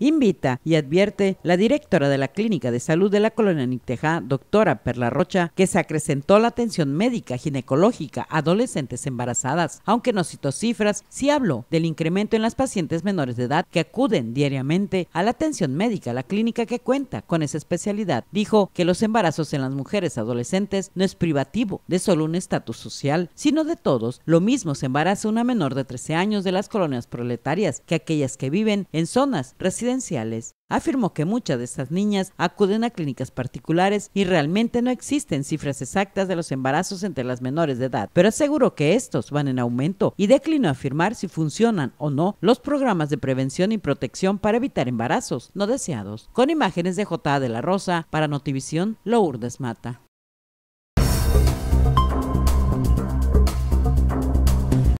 Invita y advierte la directora de la Clínica de Salud de la Colonia Nictejá, doctora Perla Rocha, que se acrecentó la atención médica ginecológica a adolescentes embarazadas. Aunque no citó cifras, sí habló del incremento en las pacientes menores de edad que acuden diariamente a la atención médica, la clínica que cuenta con esa especialidad. Dijo que los embarazos en las mujeres adolescentes no es privativo de solo un estatus social, sino de todos. Lo mismo se embaraza una menor de 13 años de las colonias proletarias que aquellas que viven en zonas Afirmó que muchas de estas niñas acuden a clínicas particulares y realmente no existen cifras exactas de los embarazos entre las menores de edad, pero aseguró que estos van en aumento y declinó afirmar si funcionan o no los programas de prevención y protección para evitar embarazos no deseados. Con imágenes de J. de la Rosa, para Notivisión, Lourdes Mata.